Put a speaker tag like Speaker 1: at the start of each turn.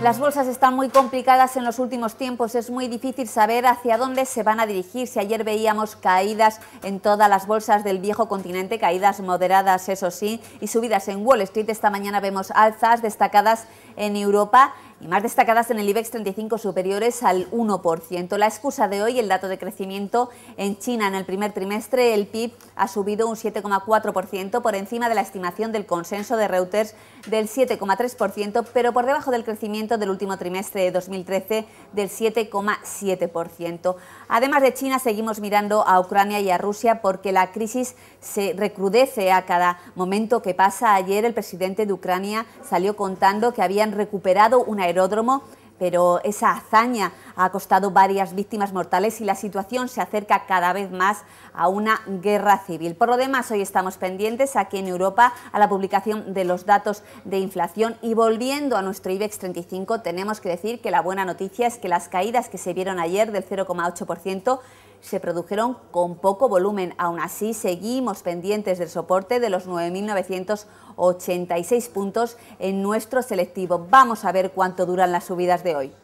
Speaker 1: Las bolsas están muy complicadas en los últimos tiempos, es muy difícil saber hacia dónde se van a dirigir. Si ayer veíamos caídas en todas las bolsas del viejo continente, caídas moderadas eso sí, y subidas en Wall Street, esta mañana vemos alzas destacadas en Europa y más destacadas en el IBEX 35 superiores al 1%. La excusa de hoy, el dato de crecimiento en China en el primer trimestre, el PIB ha subido un 7,4% por encima de la estimación del consenso de Reuters del 7,3%, pero por debajo del crecimiento del último trimestre de 2013 del 7,7%. Además de China, seguimos mirando a Ucrania y a Rusia porque la crisis se recrudece a cada momento que pasa. Ayer el presidente de Ucrania salió contando que había han recuperado un aeródromo pero esa hazaña ha costado varias víctimas mortales y la situación se acerca cada vez más a una guerra civil. Por lo demás, hoy estamos pendientes aquí en Europa a la publicación de los datos de inflación y volviendo a nuestro IBEX 35, tenemos que decir que la buena noticia es que las caídas que se vieron ayer del 0,8% se produjeron con poco volumen. Aún así, seguimos pendientes del soporte de los 9.986 puntos en nuestro selectivo. Vamos a ver cuánto duran las subidas de hoy.